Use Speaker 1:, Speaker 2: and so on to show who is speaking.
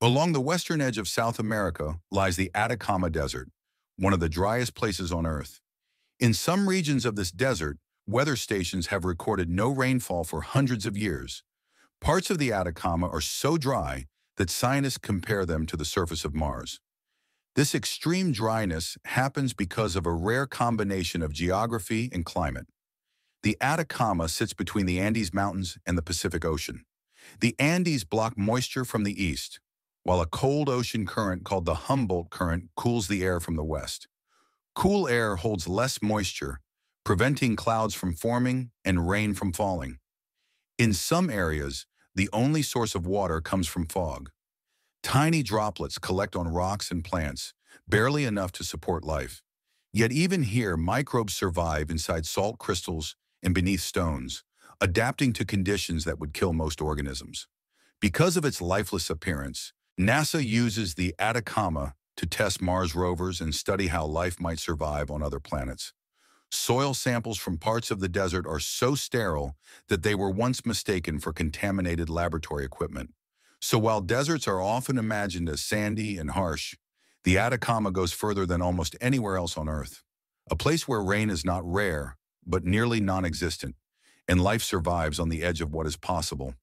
Speaker 1: Along the western edge of South America lies the Atacama Desert, one of the driest places on Earth. In some regions of this desert, weather stations have recorded no rainfall for hundreds of years. Parts of the Atacama are so dry that scientists compare them to the surface of Mars. This extreme dryness happens because of a rare combination of geography and climate. The Atacama sits between the Andes Mountains and the Pacific Ocean. The Andes block moisture from the east, while a cold ocean current called the Humboldt Current cools the air from the west. Cool air holds less moisture, preventing clouds from forming and rain from falling. In some areas, the only source of water comes from fog. Tiny droplets collect on rocks and plants, barely enough to support life. Yet even here, microbes survive inside salt crystals and beneath stones, adapting to conditions that would kill most organisms. Because of its lifeless appearance, NASA uses the Atacama to test Mars rovers and study how life might survive on other planets. Soil samples from parts of the desert are so sterile that they were once mistaken for contaminated laboratory equipment. So while deserts are often imagined as sandy and harsh, the Atacama goes further than almost anywhere else on Earth, a place where rain is not rare, but nearly non-existent, and life survives on the edge of what is possible.